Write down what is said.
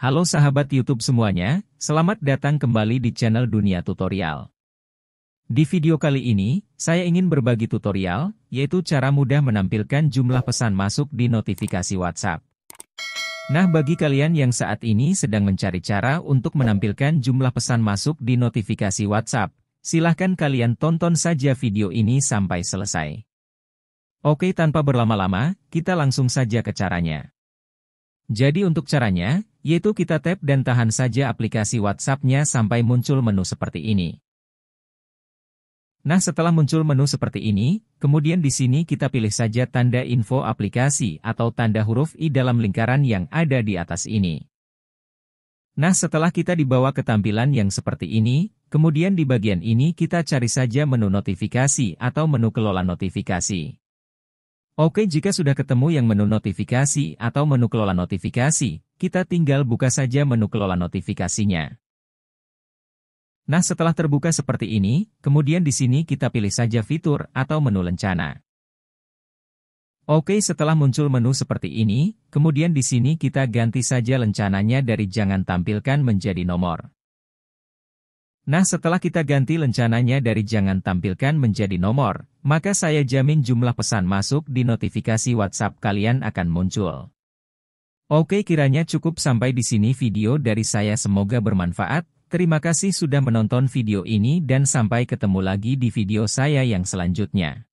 Halo sahabat YouTube semuanya, selamat datang kembali di channel Dunia Tutorial. Di video kali ini, saya ingin berbagi tutorial, yaitu cara mudah menampilkan jumlah pesan masuk di notifikasi WhatsApp. Nah bagi kalian yang saat ini sedang mencari cara untuk menampilkan jumlah pesan masuk di notifikasi WhatsApp, silahkan kalian tonton saja video ini sampai selesai. Oke tanpa berlama-lama, kita langsung saja ke caranya. Jadi untuk caranya, yaitu kita tap dan tahan saja aplikasi WhatsApp-nya sampai muncul menu seperti ini. Nah setelah muncul menu seperti ini, kemudian di sini kita pilih saja tanda info aplikasi atau tanda huruf I dalam lingkaran yang ada di atas ini. Nah setelah kita dibawa ke tampilan yang seperti ini, kemudian di bagian ini kita cari saja menu notifikasi atau menu kelola notifikasi. Oke jika sudah ketemu yang menu notifikasi atau menu kelola notifikasi, kita tinggal buka saja menu kelola notifikasinya. Nah setelah terbuka seperti ini, kemudian di sini kita pilih saja fitur atau menu lencana. Oke setelah muncul menu seperti ini, kemudian di sini kita ganti saja lencananya dari jangan tampilkan menjadi nomor. Nah setelah kita ganti lencananya dari jangan tampilkan menjadi nomor, maka saya jamin jumlah pesan masuk di notifikasi WhatsApp kalian akan muncul. Oke kiranya cukup sampai di sini video dari saya semoga bermanfaat, terima kasih sudah menonton video ini dan sampai ketemu lagi di video saya yang selanjutnya.